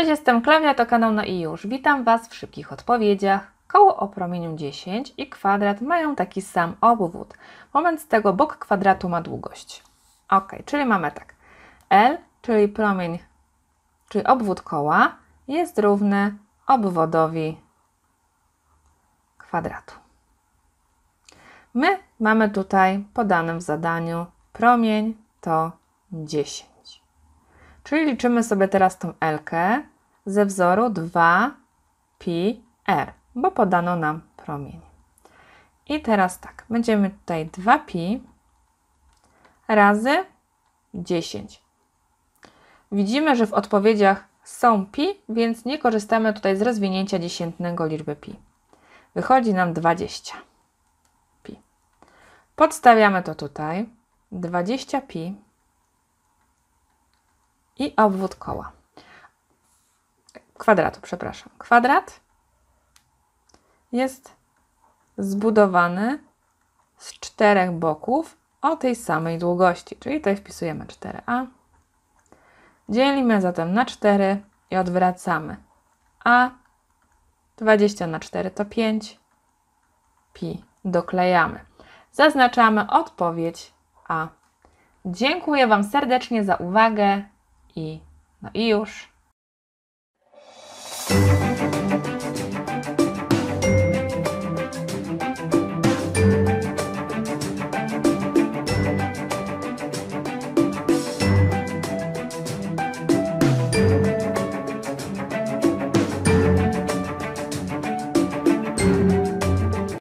Cześć, jestem Klawia, to kanał No i już. Witam Was w szybkich odpowiedziach. Koło o promieniu 10 i kwadrat mają taki sam obwód. Moment z tego bok kwadratu ma długość. Ok, czyli mamy tak. L, czyli promień, czyli obwód koła jest równy obwodowi kwadratu. My mamy tutaj podanym w zadaniu promień to 10. Czyli liczymy sobie teraz tą L, ze wzoru 2πr, bo podano nam promień. I teraz tak, będziemy tutaj 2 π razy 10. Widzimy, że w odpowiedziach są π, więc nie korzystamy tutaj z rozwinięcia dziesiętnego liczby π. Wychodzi nam 20 π Podstawiamy to tutaj. 20 pi i obwód koła kwadratu, przepraszam. Kwadrat jest zbudowany z czterech boków o tej samej długości, czyli tutaj wpisujemy 4a. Dzielimy zatem na 4 i odwracamy. a 20 na 4 to 5, pi doklejamy. Zaznaczamy odpowiedź a. Dziękuję Wam serdecznie za uwagę i no i już.